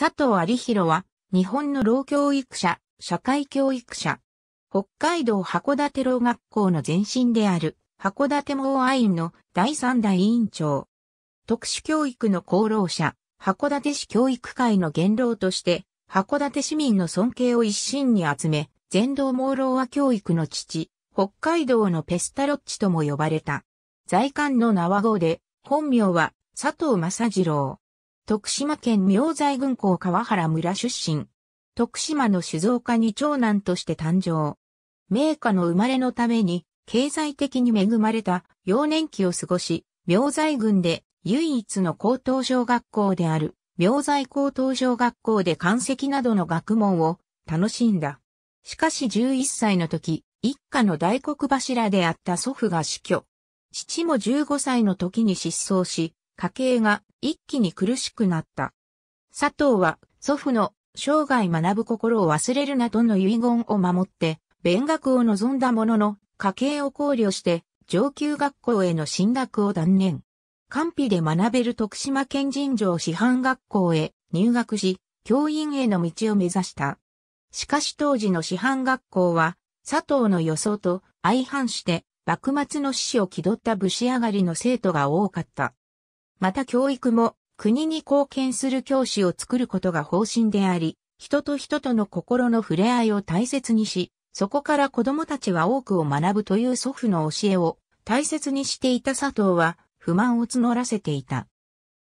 佐藤有弘は、日本の老教育者、社会教育者。北海道函館老学校の前身である、函館盲愛院の第三代委員長。特殊教育の功労者、函館市教育会の元老として、函館市民の尊敬を一身に集め、全道盲老和教育の父、北海道のペスタロッチとも呼ばれた。在官の縄号で、本名は佐藤正次郎。徳島県明財軍港川原村出身。徳島の酒造家に長男として誕生。名家の生まれのために、経済的に恵まれた幼年期を過ごし、明財軍で唯一の高等小学校である、明財高等小学校で漢石などの学問を楽しんだ。しかし11歳の時、一家の大黒柱であった祖父が死去。父も15歳の時に失踪し、家計が一気に苦しくなった。佐藤は祖父の生涯学ぶ心を忘れるなどの遺言を守って、勉学を望んだものの、家計を考慮して、上級学校への進学を断念。官費で学べる徳島県人情師範学校へ入学し、教員への道を目指した。しかし当時の師範学校は、佐藤の予想と相反して、幕末の死を気取った武士上がりの生徒が多かった。また教育も国に貢献する教師を作ることが方針であり、人と人との心の触れ合いを大切にし、そこから子供たちは多くを学ぶという祖父の教えを大切にしていた佐藤は不満を募らせていた。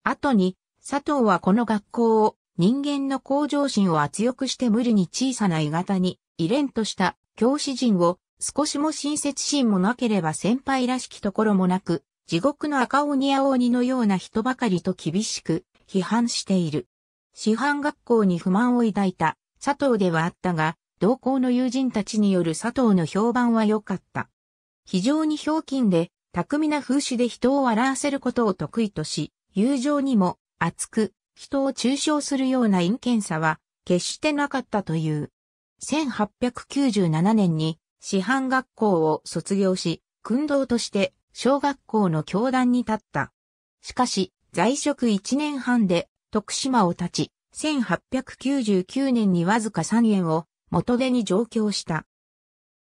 後に佐藤はこの学校を人間の向上心を圧力して無理に小さな鋳型に依然とした教師陣を少しも親切心もなければ先輩らしきところもなく地獄の赤鬼や鬼のような人ばかりと厳しく批判している。師範学校に不満を抱いた佐藤ではあったが、同校の友人たちによる佐藤の評判は良かった。非常にひょうきんで、巧みな風刺で人を笑わせることを得意とし、友情にも熱く、人を中傷するような陰険さは決してなかったという。1897年に師範学校を卒業し、訓導として小学校の教壇に立った。しかし、在職1年半で徳島を立ち、1899年にわずか3円を元手に上京した。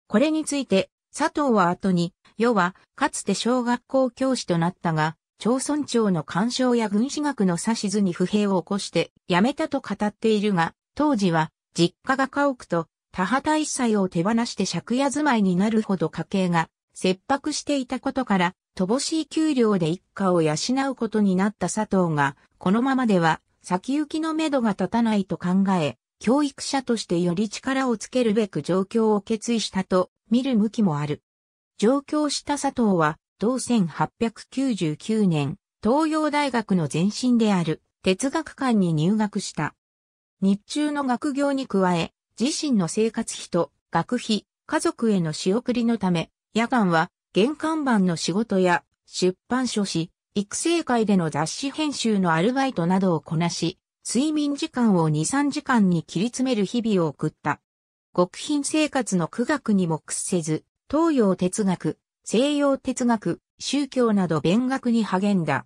これについて、佐藤は後に、世は、かつて小学校教師となったが、町村長の干渉や軍事学の指図に不平を起こして辞めたと語っているが、当時は実家が家屋と田畑一切を手放して借家住まいになるほど家計が切迫していたことから、乏しい給料で一家を養うことになった佐藤が、このままでは先行きのめどが立たないと考え、教育者としてより力をつけるべく状況を決意したと見る向きもある。上京した佐藤は、同1899年、東洋大学の前身である哲学館に入学した。日中の学業に加え、自身の生活費と学費、家族への仕送りのため、夜間は玄関版の仕事や出版書誌、育成会での雑誌編集のアルバイトなどをこなし、睡眠時間を2、3時間に切り詰める日々を送った。極貧生活の苦学にも屈せず、東洋哲学、西洋哲学、宗教など勉学に励んだ。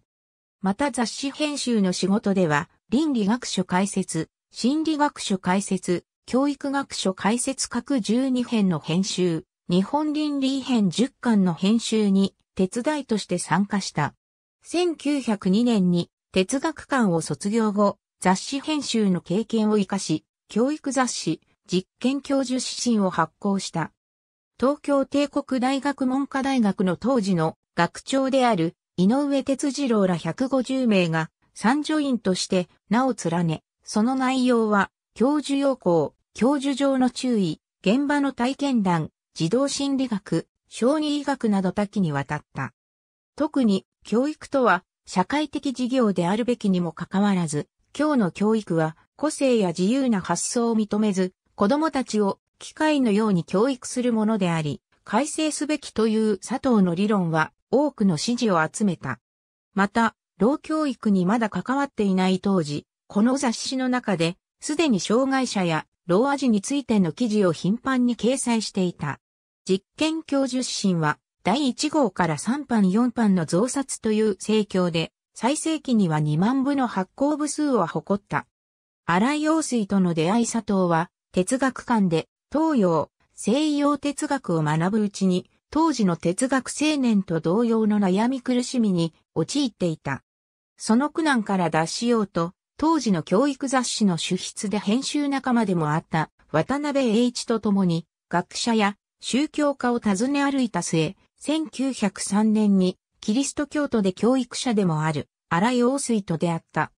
また雑誌編集の仕事では、倫理学書解説、心理学書解説、教育学書解説各12編の編集、日本倫理編10巻の編集に手伝いとして参加した。1902年に哲学館を卒業後、雑誌編集の経験を活かし、教育雑誌、実験教授指針を発行した。東京帝国大学文科大学の当時の学長である井上哲次郎ら150名が参助員として名を連ね、その内容は教授要項、教授上の注意、現場の体験談、児童心理学、小児医学など多岐にわたった。特に、教育とは、社会的事業であるべきにもかかわらず、今日の教育は、個性や自由な発想を認めず、子供たちを機械のように教育するものであり、改正すべきという佐藤の理論は多くの支持を集めた。また、老教育にまだ関わっていない当時、この雑誌の中で、すでに障害者や老アジについての記事を頻繁に掲載していた。実験教授出身は、第1号から3版4版の増刷という盛況で、最盛期には2万部の発行部数を誇った。荒井陽水との出会い佐藤は、哲学館で東洋、西洋哲学を学ぶうちに、当時の哲学青年と同様の悩み苦しみに陥っていた。その苦難から脱しようと、当時の教育雑誌の主筆で編集仲間でもあった渡辺栄一と共に、学者や宗教家を訪ね歩いた末、1903年にキリスト教徒で教育者でもある荒井王水と出会った。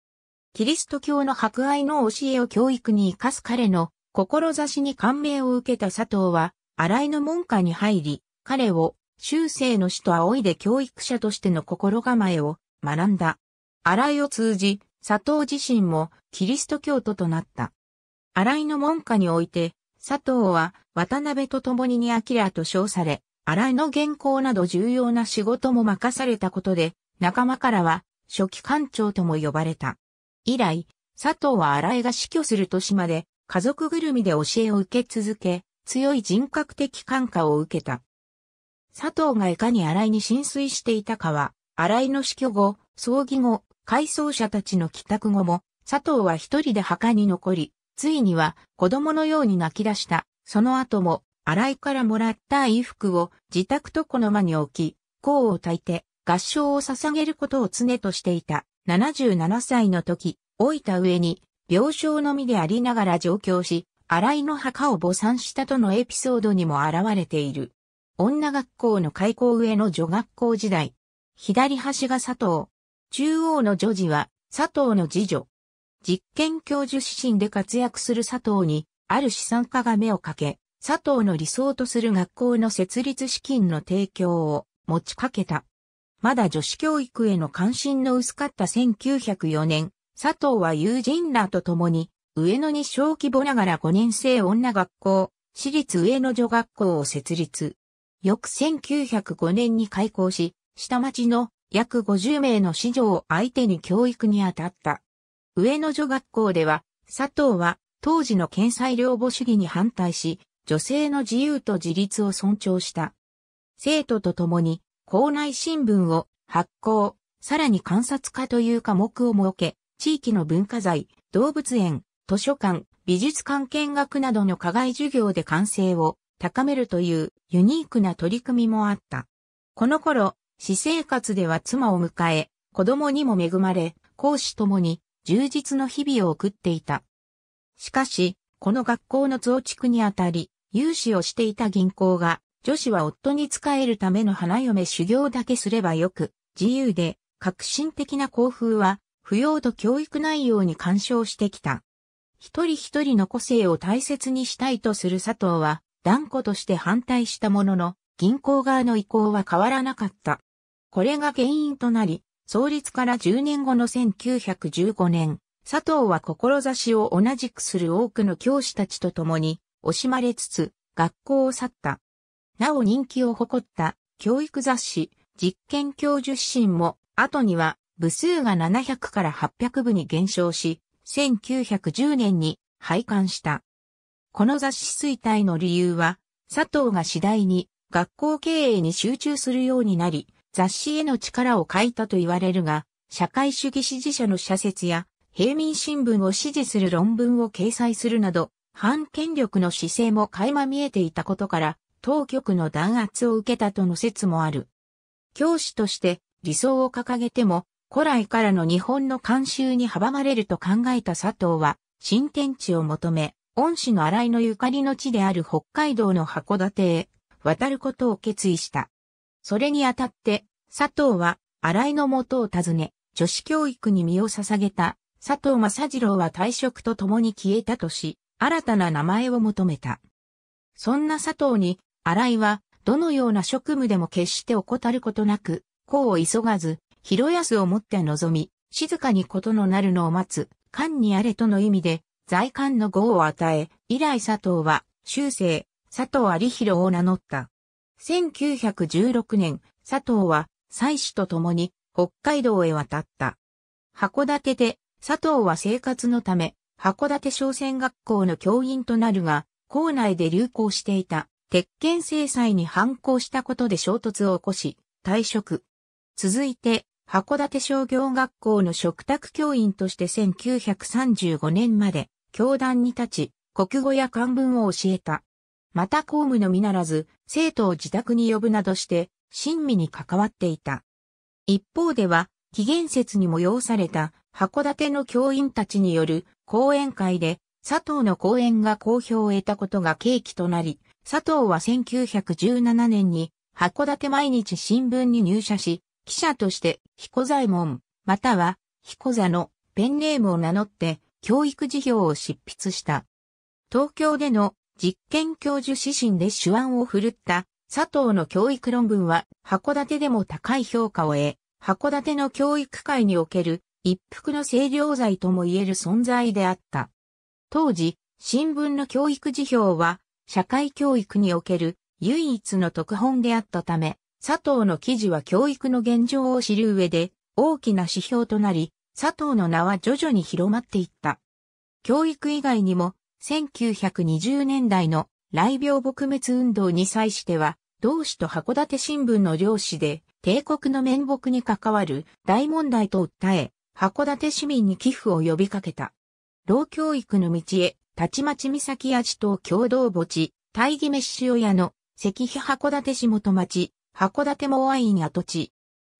キリスト教の博愛の教えを教育に生かす彼の志に感銘を受けた佐藤は、荒井の門下に入り、彼を修正の師と仰いで教育者としての心構えを学んだ。荒井を通じ、佐藤自身もキリスト教徒となった。荒井の門下において、佐藤は渡辺と共にに明と称され、新井の原稿など重要な仕事も任されたことで、仲間からは初期官長とも呼ばれた。以来、佐藤は新井が死去する年まで家族ぐるみで教えを受け続け、強い人格的感化を受けた。佐藤がいかに新井に浸水していたかは、新井の死去後、葬儀後、改装者たちの帰宅後も、佐藤は一人で墓に残り、ついには子供のように泣き出した。その後も、新井からもらった衣服を自宅床の間に置き、甲を焚いて合唱を捧げることを常としていた。77歳の時、老いた上に、病床のみでありながら上京し、新井の墓を母産したとのエピソードにも現れている。女学校の開校上の女学校時代。左端が佐藤。中央の女児は佐藤の次女。実験教授指針で活躍する佐藤に、ある資産家が目をかけ、佐藤の理想とする学校の設立資金の提供を持ちかけた。まだ女子教育への関心の薄かった1904年、佐藤は友人らと共に、上野に小規模ながら5年生女学校、私立上野女学校を設立。翌1905年に開校し、下町の約50名の子女を相手に教育に当たった。上野女学校では、佐藤は当時の検裁領母主義に反対し、女性の自由と自立を尊重した。生徒と共に校内新聞を発行、さらに観察家という科目を設け、地域の文化財、動物園、図書館、美術館見学などの課外授業で完成を高めるというユニークな取り組みもあった。この頃、私生活では妻を迎え、子供にも恵まれ、講師ともに充実の日々を送っていた。しかし、この学校の増築にあたり、融資をしていた銀行が、女子は夫に仕えるための花嫁修行だけすればよく、自由で、革新的な校風は、不要と教育内容に干渉してきた。一人一人の個性を大切にしたいとする佐藤は、断固として反対したものの、銀行側の意向は変わらなかった。これが原因となり、創立から10年後の1915年、佐藤は志を同じくする多くの教師たちと共に、惜しまれつつ、学校を去った。なお人気を誇った教育雑誌、実験教授指針も、後には部数が700から800部に減少し、1910年に廃刊した。この雑誌衰退の理由は、佐藤が次第に学校経営に集中するようになり、雑誌への力を欠いたと言われるが、社会主義支持者の社説や、平民新聞を支持する論文を掲載するなど、反権力の姿勢も垣間見えていたことから、当局の弾圧を受けたとの説もある。教師として理想を掲げても、古来からの日本の慣習に阻まれると考えた佐藤は、新天地を求め、恩師の新井のゆかりの地である北海道の函館へ渡ることを決意した。それにあたって、佐藤は、新井の元を訪ね、女子教育に身を捧げた、佐藤正次郎は退職と共に消えたとし、新たな名前を求めた。そんな佐藤に、新井は、どのような職務でも決して怠ることなく、功を急がず、広安をもって望み、静かにことのなるのを待つ、官にあれとの意味で、在官の号を与え、以来佐藤は、修正、佐藤有弘を名乗った。1916年、佐藤は、妻子と共に北海道へ渡った。函館で、佐藤は生活のため、函館商船学校の教員となるが、校内で流行していた、鉄拳制裁に反抗したことで衝突を起こし、退職。続いて、函館商業学校の嘱託教員として1935年まで、教団に立ち、国語や漢文を教えた。また公務のみならず、生徒を自宅に呼ぶなどして、親身に関わっていた。一方では、紀元節に催された函館の教員たちによる講演会で、佐藤の講演が好評を得たことが契機となり、佐藤は1917年に函館毎日新聞に入社し、記者として彦左衛門、または彦座のペンネームを名乗って教育事業を執筆した。東京での実験教授指針で手腕を振るった佐藤の教育論文は函館でも高い評価を得、函館の教育界における一服の清涼剤とも言える存在であった。当時、新聞の教育辞表は社会教育における唯一の特本であったため、佐藤の記事は教育の現状を知る上で大きな指標となり、佐藤の名は徐々に広まっていった。教育以外にも1920年代の雷病撲滅運動に際しては、同志と函館新聞の漁師で、帝国の面目に関わる大問題と訴え、函館市民に寄付を呼びかけた。老教育の道へ、たちまち岬味と共同墓地、大義飯塩屋の、石碑函館市元町、函館毛イ院跡地。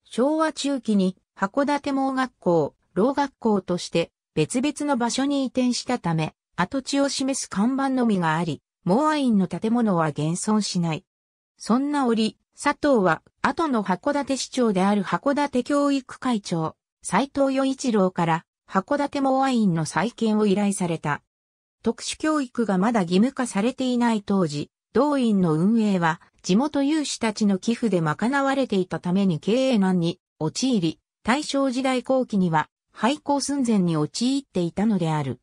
昭和中期に函館毛学校、老学校として別々の場所に移転したため、跡地を示す看板のみがあり、モアインの建物は現存しない。そんな折、佐藤は、後の函館市長である函館教育会長、斎藤与一郎から、函館モアインの再建を依頼された。特殊教育がまだ義務化されていない当時、同院の運営は、地元有志たちの寄付で賄われていたために経営難に陥り、大正時代後期には、廃校寸前に陥っていたのである。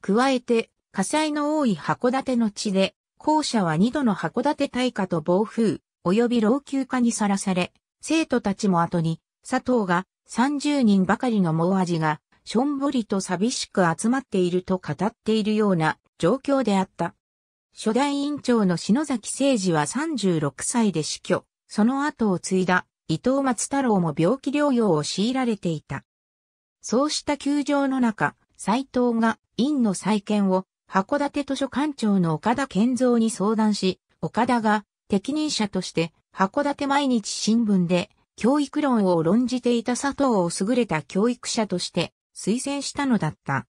加えて、火災の多い函館の地で、校舎は二度の函館大火と暴風、及び老朽化にさらされ、生徒たちも後に、佐藤が30人ばかりの猛アジが、しょんぼりと寂しく集まっていると語っているような状況であった。初代院長の篠崎誠二は36歳で死去、その後を継いだ伊藤松太郎も病気療養を強いられていた。そうした球場の中、斎藤が院の再建を函館図書館長の岡田健三に相談し、岡田が適任者として函館毎日新聞で教育論を論じていた佐藤を優れた教育者として推薦したのだった。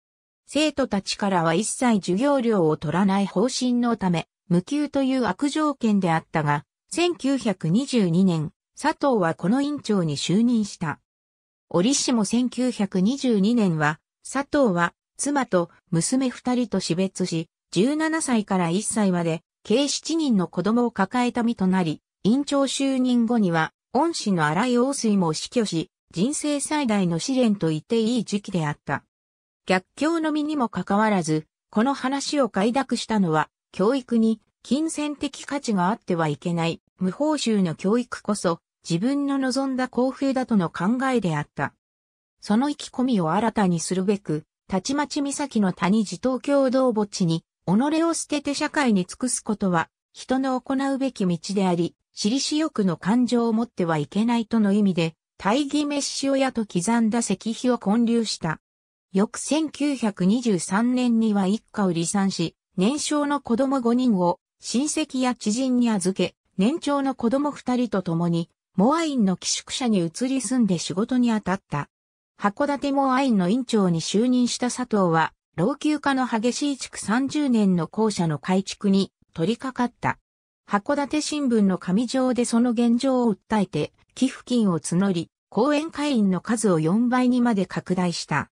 生徒たちからは一切授業料を取らない方針のため、無給という悪条件であったが、1922年、佐藤はこの院長に就任した。折しも1922年は、佐藤は妻と娘二人と死別し、17歳から1歳まで計7人の子供を抱えた身となり、院長就任後には恩師の荒井王水も死去し、人生最大の試練と言っていい時期であった。逆境の身にもかかわらず、この話を快諾したのは、教育に金銭的価値があってはいけない、無報酬の教育こそ、自分の望んだ幸福だとの考えであった。その意気込みを新たにするべく、たちまち岬の谷地東京道墓地に、己を捨てて社会に尽くすことは、人の行うべき道であり、私利私欲の感情を持ってはいけないとの意味で、大義滅死親と刻んだ石碑を建立した。翌1923年には一家を離散し、年少の子供5人を親戚や知人に預け、年長の子供2人と共に、モアインの寄宿舎に移り住んで仕事に当たった。函館モアインの院長に就任した佐藤は、老朽化の激しい築30年の校舎の改築に取り掛かった。函館新聞の紙上でその現状を訴えて、寄付金を募り、講演会員の数を4倍にまで拡大した。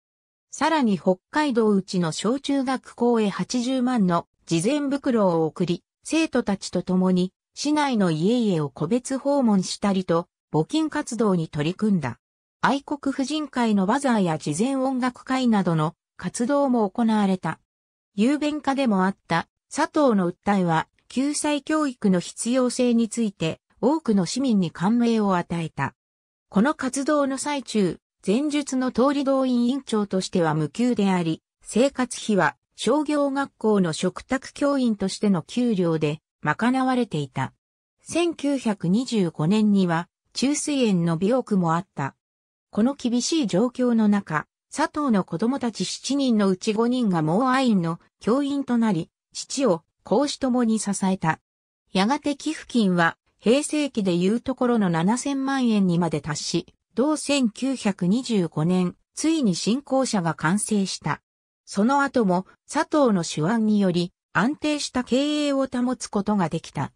さらに北海道内の小中学校へ80万の事前袋を送り、生徒たちと共に市内の家々を個別訪問したりと、募金活動に取り組んだ。愛国婦人会のバザーや事前音楽会などの活動も行われた。雄弁家でもあった佐藤の訴えは救済教育の必要性について多くの市民に感銘を与えた。この活動の最中、前述の通り動員委員長としては無給であり、生活費は商業学校の食卓教員としての給料で賄われていた。1925年には中水園の美区もあった。この厳しい状況の中、佐藤の子供たち7人のうち5人が盲愛イの教員となり、父を孔子ともに支えた。やがて寄付金は平成期でいうところの7000万円にまで達し、同1925年、ついに新校舎が完成した。その後も佐藤の手腕により安定した経営を保つことができた。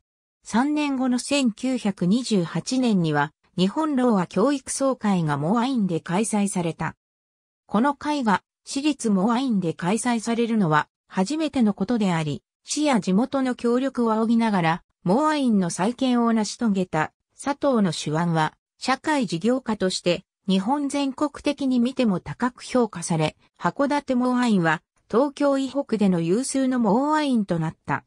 3年後の1928年には日本ろう教育総会がモアインで開催された。この会が私立モアインで開催されるのは初めてのことであり、市や地元の協力を仰ぎながら、モアインの再建を成し遂げた佐藤の手腕は、社会事業家として日本全国的に見ても高く評価され、函館モアインは東京以北での有数のモアインとなった。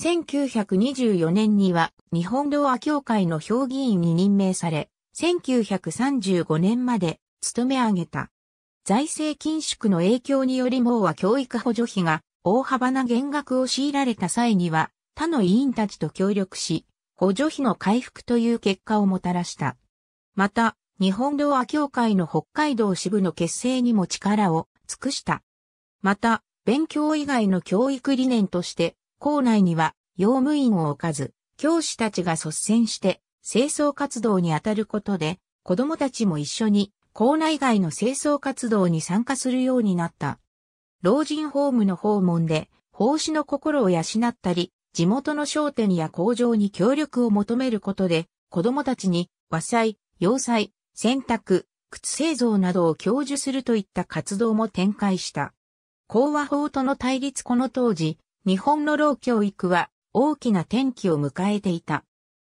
1924年には日本童話協会の評議員に任命され、1935年まで務め上げた。財政緊縮の影響によりもは教育補助費が大幅な減額を強いられた際には他の委員たちと協力し、補助費の回復という結果をもたらした。また、日本童話協会の北海道支部の結成にも力を尽くした。また、勉強以外の教育理念として、校内には、用務員を置かず、教師たちが率先して、清掃活動に当たることで、子供たちも一緒に、校内外の清掃活動に参加するようになった。老人ホームの訪問で、奉仕の心を養ったり、地元の商店や工場に協力を求めることで、子供たちに和裁、洋裁、洗濯、靴製造などを教授するといった活動も展開した。講和法との対立この当時、日本の老教育は大きな転機を迎えていた。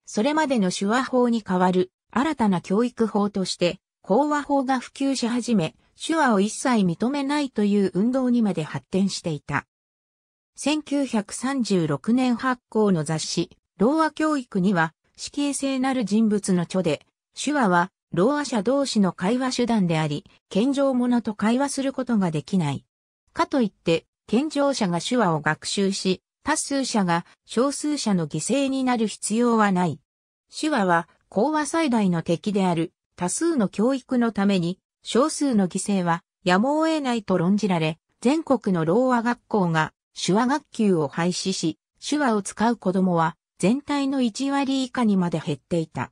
それまでの手話法に代わる新たな教育法として、講和法が普及し始め、手話を一切認めないという運動にまで発展していた。1936年発行の雑誌、老和教育には、死刑制なる人物の著で、手話は、老和者同士の会話手段であり、健常者と会話することができない。かといって、健常者が手話を学習し、多数者が少数者の犠牲になる必要はない。手話は講話最大の敵である多数の教育のために少数の犠牲はやむを得ないと論じられ、全国の老和学校が手話学級を廃止し、手話を使う子供は全体の1割以下にまで減っていた。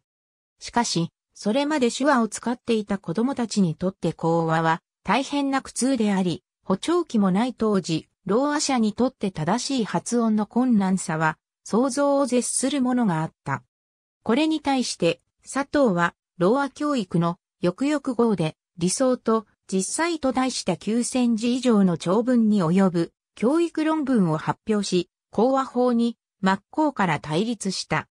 しかし、それまで手話を使っていた子供たちにとって講話は大変な苦痛であり、補聴器もない当時、ローア者にとって正しい発音の困難さは、想像を絶するものがあった。これに対して、佐藤は、ローア教育の翌々号で、理想と実際と題した9000字以上の長文に及ぶ教育論文を発表し、講和法に真っ向から対立した。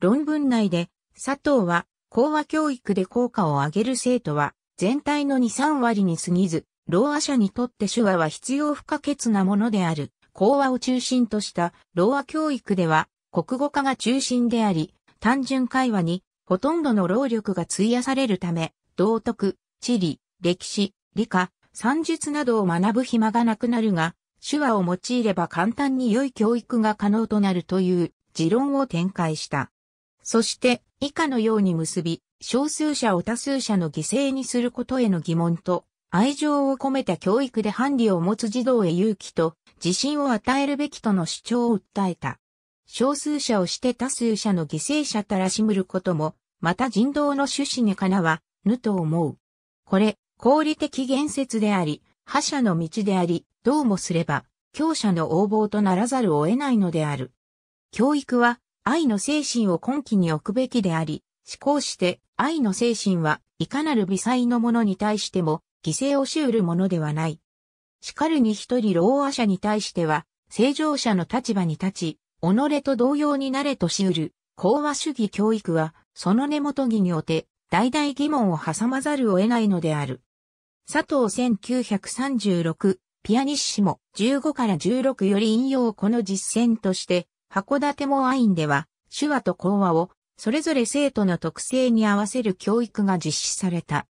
論文内で、佐藤は、講和教育で効果を上げる生徒は、全体の2、3割に過ぎず、ローア社にとって手話は必要不可欠なものである。講話を中心としたローア教育では国語化が中心であり、単純会話にほとんどの労力が費やされるため、道徳、地理、歴史、理科、算術などを学ぶ暇がなくなるが、手話を用いれば簡単に良い教育が可能となるという持論を展開した。そして以下のように結び、少数者を多数者の犠牲にすることへの疑問と、愛情を込めた教育でハンディを持つ児童へ勇気と自信を与えるべきとの主張を訴えた。少数者をして多数者の犠牲者たらしむることも、また人道の趣旨にかなわぬと思う。これ、合理的言説であり、覇者の道であり、どうもすれば、強者の横暴とならざるを得ないのである。教育は、愛の精神を根気に置くべきであり、思考して、愛の精神はいかなる微細のものに対しても、犠牲をしうるものではない。しかるに一人老和者に対しては、正常者の立場に立ち、己と同様になれとしうる、講和主義教育は、その根元義におて、代々疑問を挟まざるを得ないのである。佐藤1936、ピアニッシモ15から16より引用をこの実践として、函館もアインでは、手話と講和を、それぞれ生徒の特性に合わせる教育が実施された。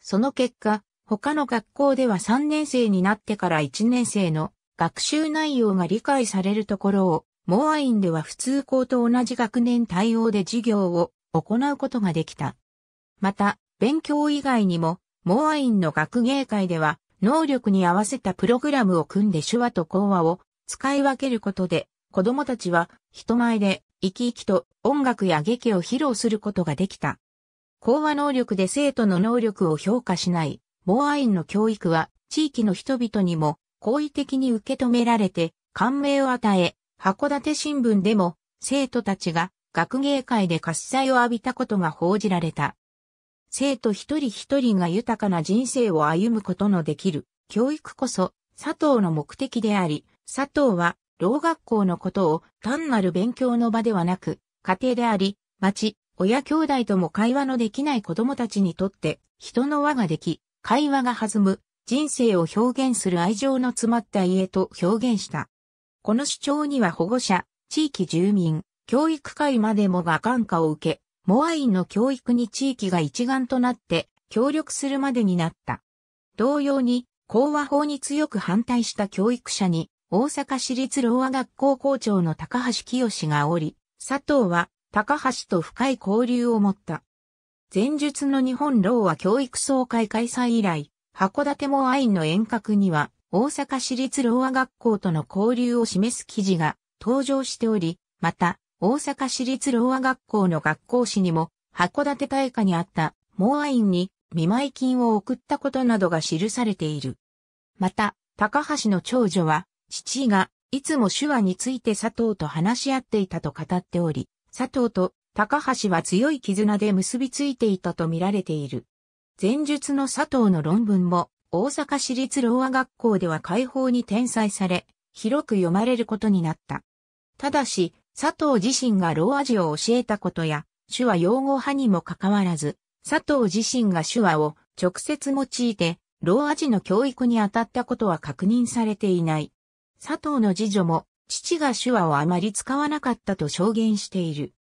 その結果、他の学校では3年生になってから1年生の学習内容が理解されるところを、モアインでは普通校と同じ学年対応で授業を行うことができた。また、勉強以外にも、モアインの学芸会では、能力に合わせたプログラムを組んで手話と講話を使い分けることで、子供たちは人前で生き生きと音楽や劇を披露することができた。講話能力で生徒の能力を評価しないモアインの教育は地域の人々にも好意的に受け止められて感銘を与え、函館新聞でも生徒たちが学芸会で喝采を浴びたことが報じられた。生徒一人一人が豊かな人生を歩むことのできる教育こそ佐藤の目的であり、佐藤は老学校のことを単なる勉強の場ではなく、家庭であり、町、親兄弟とも会話のできない子供たちにとって人の輪ができ、会話が弾む、人生を表現する愛情の詰まった家と表現した。この主張には保護者、地域住民、教育会までもが感化を受け、モアインの教育に地域が一丸となって協力するまでになった。同様に、講和法に強く反対した教育者に、大阪市立老和学校校長の高橋清がおり、佐藤は高橋と深い交流を持った。前述の日本ろ和は教育総会開催以来、函館もアインの遠隔には、大阪市立ろう和学校との交流を示す記事が登場しており、また、大阪市立ろう和学校の学校誌にも、函館大下にあった、モアインに見舞い金を送ったことなどが記されている。また、高橋の長女は、父が、いつも手話について佐藤と話し合っていたと語っており、佐藤と高橋は強い絆で結びついていたと見られている。前述の佐藤の論文も、大阪市立老和学校では解放に転載され、広く読まれることになった。ただし、佐藤自身が老和字を教えたことや、手話用語派にもかかわらず、佐藤自身が手話を直接用いて、老和字の教育に当たったことは確認されていない。佐藤の次女も、父が手話をあまり使わなかったと証言している。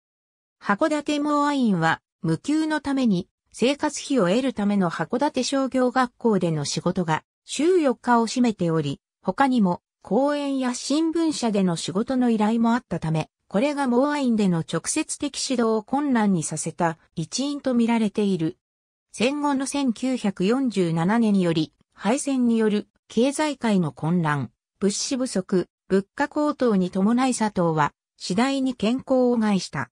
函館モアインは、無給のために、生活費を得るための函館商業学校での仕事が、週4日を占めており、他にも、講演や新聞社での仕事の依頼もあったため、これがモアインでの直接的指導を困難にさせた一因と見られている。戦後の1947年により、敗戦による経済界の混乱、物資不足、物価高騰に伴い佐藤は、次第に健康を害した。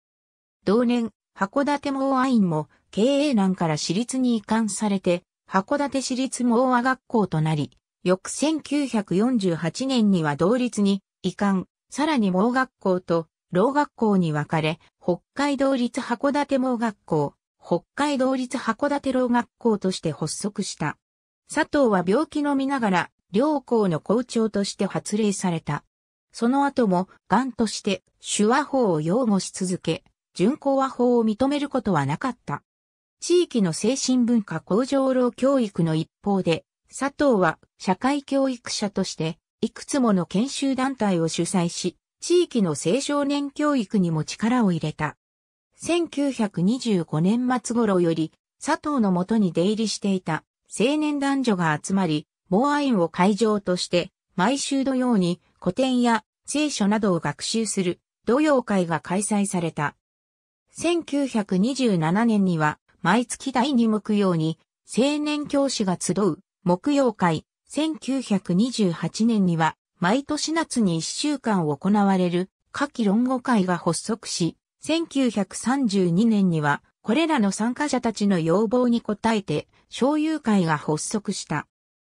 同年、函館盲アインも経営難から私立に移管されて、函館市立盲和学校となり、翌1948年には同率に移管、さらに盲学校と老学校に分かれ、北海道立函館盲学校、北海道立函館老学校として発足した。佐藤は病気のみながら、両校の校長として発令された。その後も、癌として手話法を擁護し続け、巡航和法を認めることはなかった。地域の精神文化向上老教育の一方で、佐藤は社会教育者として、いくつもの研修団体を主催し、地域の青少年教育にも力を入れた。1925年末頃より、佐藤のもとに出入りしていた青年男女が集まり、モアインを会場として、毎週土曜に古典や聖書などを学習する土曜会が開催された。1927年には、毎月第2木曜に、青年教師が集う、木曜会。1928年には、毎年夏に1週間行われる、夏季論語会が発足し、1932年には、これらの参加者たちの要望に応えて、小友会が発足した。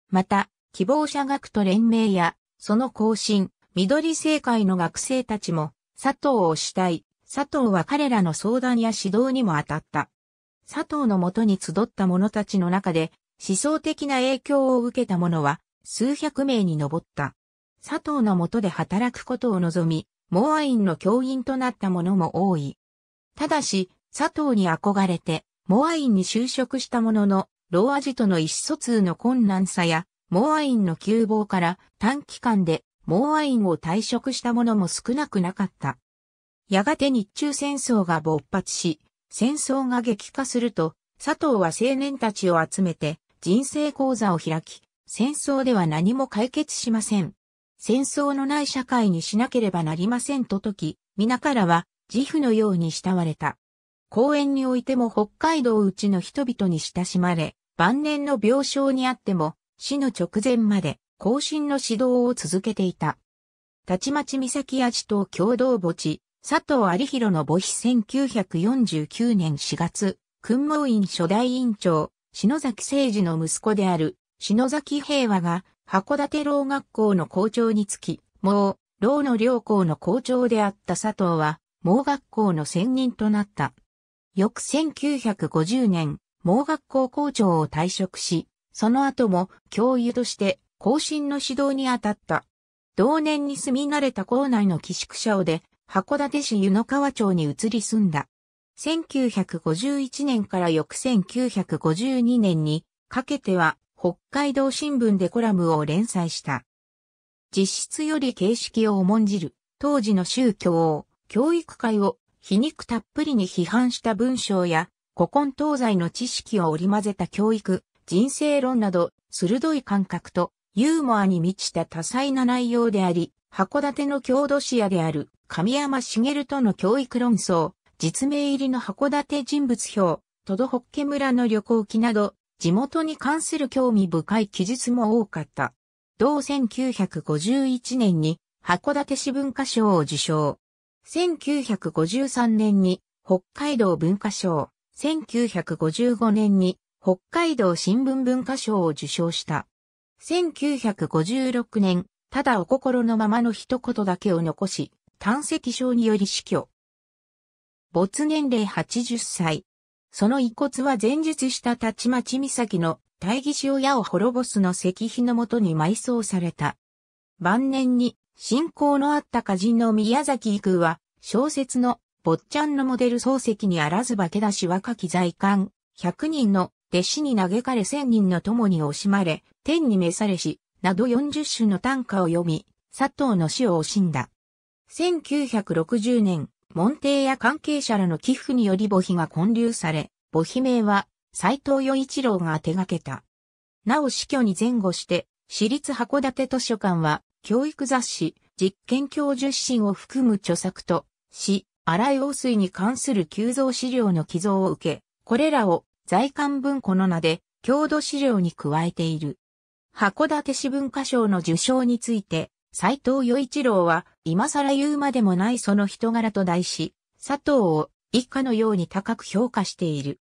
また、希望者学徒連盟や、その更進、緑政会の学生たちも、佐藤を主体、佐藤は彼らの相談や指導にも当たった。佐藤のもとに集った者たちの中で、思想的な影響を受けた者は、数百名に上った。佐藤のもとで働くことを望み、モアインの教員となった者も多い。ただし、佐藤に憧れて、モアインに就職した者の、ローアジとの意思疎通の困難さや、モアインの窮乏から短期間でモアインを退職した者も少なくなかった。やがて日中戦争が勃発し、戦争が激化すると、佐藤は青年たちを集めて人生講座を開き、戦争では何も解決しません。戦争のない社会にしなければなりませんと時、皆からは自負のように慕われた。公園においても北海道うちの人々に親しまれ、晩年の病床にあっても死の直前まで後進の指導を続けていた。たちまち岬味と共同墓地、佐藤有弘の母子1949年4月、訓務院初代院長、篠崎誠治の息子である、篠崎平和が、函館老学校の校長につき、もう、老の両校の校長であった佐藤は、盲学校の専任となった。翌1950年、盲学校校長を退職し、その後も教諭として後進の指導に当たった。同年に住み慣れた校内の寄宿舎をで、函館市湯の川町に移り住んだ。1951年から翌1952年にかけては北海道新聞でコラムを連載した。実質より形式を重んじる当時の宗教を教育界を皮肉たっぷりに批判した文章や古今東西の知識を織り交ぜた教育、人生論など鋭い感覚とユーモアに満ちた多彩な内容であり、函館の郷土史野である神山茂との教育論争、実名入りの函館人物表、都ド北家村の旅行記など、地元に関する興味深い記述も多かった。同1951年に函館市文化賞を受賞。1953年に北海道文化賞、1955年に北海道新聞文化賞を受賞した。1956年、ただお心のままの一言だけを残し、胆石症により死去。没年齢80歳。その遺骨は前述したたちまち岬の大義塩屋を滅ぼすの石碑のもとに埋葬された。晩年に信仰のあった歌人の宮崎育空は小説の坊ちゃんのモデル漱石にあらず化け出し若き在官、100人の弟子に嘆かれ1000人の友に惜しまれ、天に召されし、など40種の短歌を読み、佐藤の死を惜しんだ。1960年、門弟や関係者らの寄付により墓碑が建立され、墓碑名は斎藤与一郎が手掛けた。なお死去に前後して、私立函館図書館は、教育雑誌、実験教授指針を含む著作と、死、荒井王水に関する急増資料の寄贈を受け、これらを在館文庫の名で、郷土資料に加えている。函館市文化賞の受賞について、斎藤与一郎は、今更言うまでもないその人柄と題し、佐藤を一家のように高く評価している。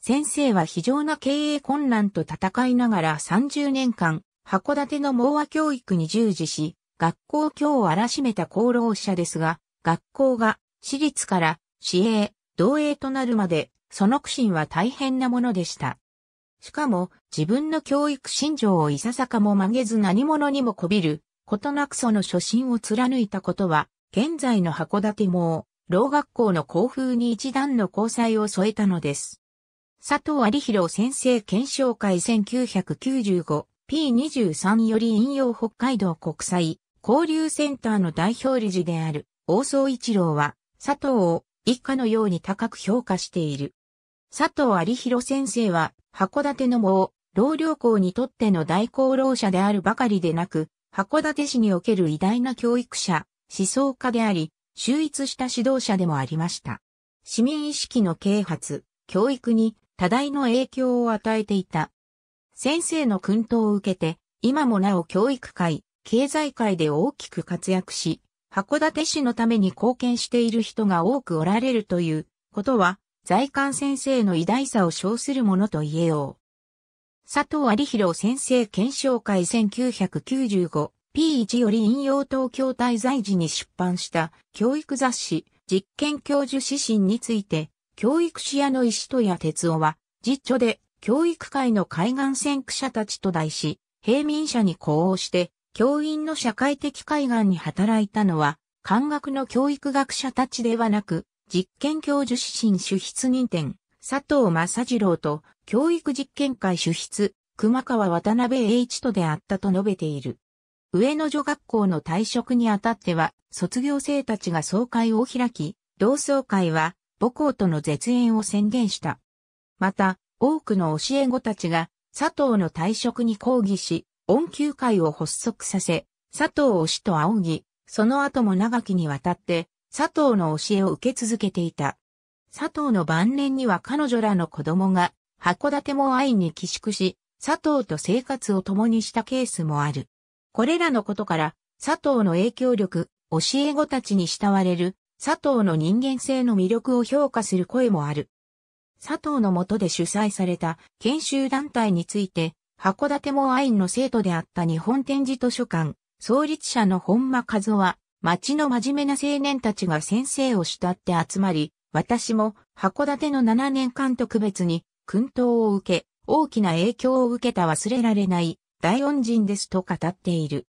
先生は非常な経営困難と戦いながら30年間、函館の盲和教育に従事し、学校教を荒らしめた功労者ですが、学校が私立から私営、同営となるまで、その苦心は大変なものでした。しかも、自分の教育信条をいささかも曲げず何者にもこびる、ことなくその初心を貫いたことは、現在の函館も、老学校の校風に一段の交際を添えたのです。佐藤有弘先生検証会 1995P23 より引用北海道国際交流センターの代表理事である大総一郎は佐藤を一家のように高く評価している。佐藤有弘先生は函館の毛、老領校にとっての大功労者であるばかりでなく、函館市における偉大な教育者、思想家であり、秀逸した指導者でもありました。市民意識の啓発、教育に多大の影響を与えていた。先生の訓導を受けて、今もなお教育界、経済界で大きく活躍し、函館市のために貢献している人が多くおられるということは、在官先生の偉大さを称するものと言えよう。佐藤有弘先生検証会 1995P1 より引用東京滞在時に出版した教育雑誌実験教授指針について教育史屋の石戸谷哲夫は実著で教育界の海岸先駆者たちと題し平民者に呼応して教員の社会的海岸に働いたのは漢学の教育学者たちではなく実験教授指針主筆認定佐藤正次郎と教育実験会主筆、熊川渡辺栄一とであったと述べている。上野女学校の退職にあたっては、卒業生たちが総会を開き、同窓会は母校との絶縁を宣言した。また、多くの教え子たちが佐藤の退職に抗議し、恩給会を発足させ、佐藤を死と仰ぎ、その後も長きにわたって、佐藤の教えを受け続けていた。佐藤の晩年には彼女らの子供が函館も愛に寄宿し、佐藤と生活を共にしたケースもある。これらのことから、佐藤の影響力、教え子たちに慕われる、佐藤の人間性の魅力を評価する声もある。佐藤の下で主催された研修団体について、函館も愛の生徒であった日本展示図書館、創立者の本間和夫は、町の真面目な青年たちが先生を慕って集まり、私も函館の7年間特別に薫陶を受け、大きな影響を受けた忘れられない大恩人ですと語っている。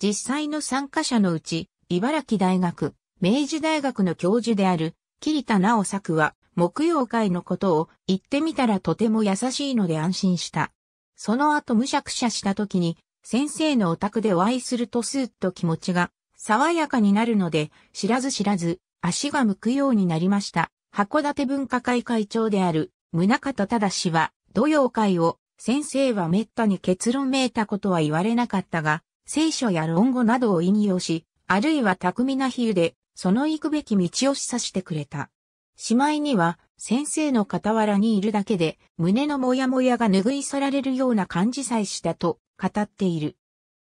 実際の参加者のうち、茨城大学、明治大学の教授である、桐田直作は、木曜会のことを言ってみたらとても優しいので安心した。その後むしゃくしゃした時に、先生のお宅でお会いするとスーッと気持ちが爽やかになるので、知らず知らず足が向くようになりました。函館文化会会長である宗方氏は、土曜会を、先生は滅多に結論めいたことは言われなかったが、聖書や論語などを引用し、あるいは巧みな比喩で、その行くべき道を示唆してくれた。しまいには、先生の傍らにいるだけで、胸のモヤモヤが拭い去られるような感じさえしたと語っている。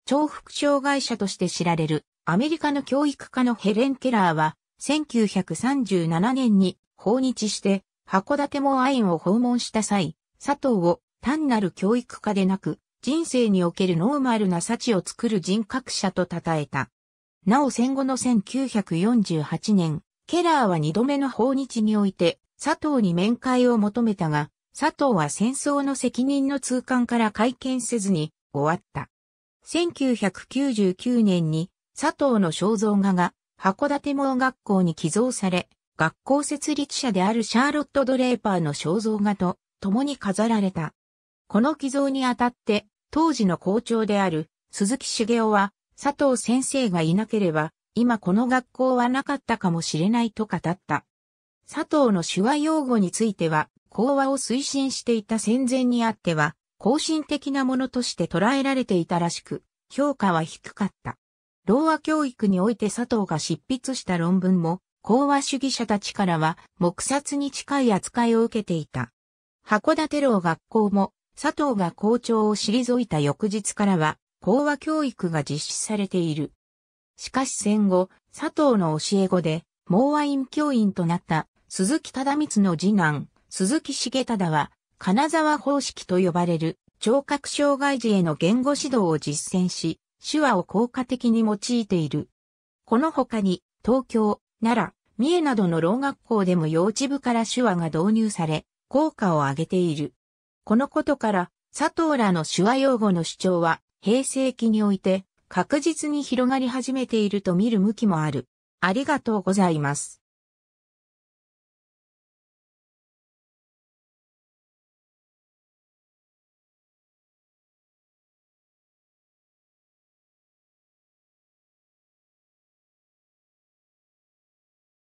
重複障害者として知られる、アメリカの教育家のヘレン・ケラーは、1937年に訪日して、函館もアインを訪問した際、佐藤を単なる教育家でなく、人生におけるノーマルな幸を作る人格者と称えた。なお戦後の1948年、ケラーは二度目の訪日において、佐藤に面会を求めたが、佐藤は戦争の責任の痛感から会見せずに終わった。1999年に佐藤の肖像画が函館盲学校に寄贈され、学校設立者であるシャーロット・ドレーパーの肖像画と共に飾られた。この寄贈にあたって、当時の校長である鈴木茂雄は、佐藤先生がいなければ、今この学校はなかったかもしれないと語った。佐藤の手話用語については、講話を推進していた戦前にあっては、後進的なものとして捉えられていたらしく、評価は低かった。童話教育において佐藤が執筆した論文も、講和主義者たちからは、黙殺に近い扱いを受けていた。函館老学校も、佐藤が校長を退いた翌日からは、講和教育が実施されている。しかし戦後、佐藤の教え子で、盲和院教員となった鈴木忠光の次男、鈴木重忠は、金沢方式と呼ばれる聴覚障害児への言語指導を実践し、手話を効果的に用いている。この他に、東京、奈良、三重などの老学校でも幼稚部から手話が導入され、効果を上げている。このことから、佐藤らの手話用語の主張は、平成期において、確実に広がり始めていると見る向きもある。ありがとうございます。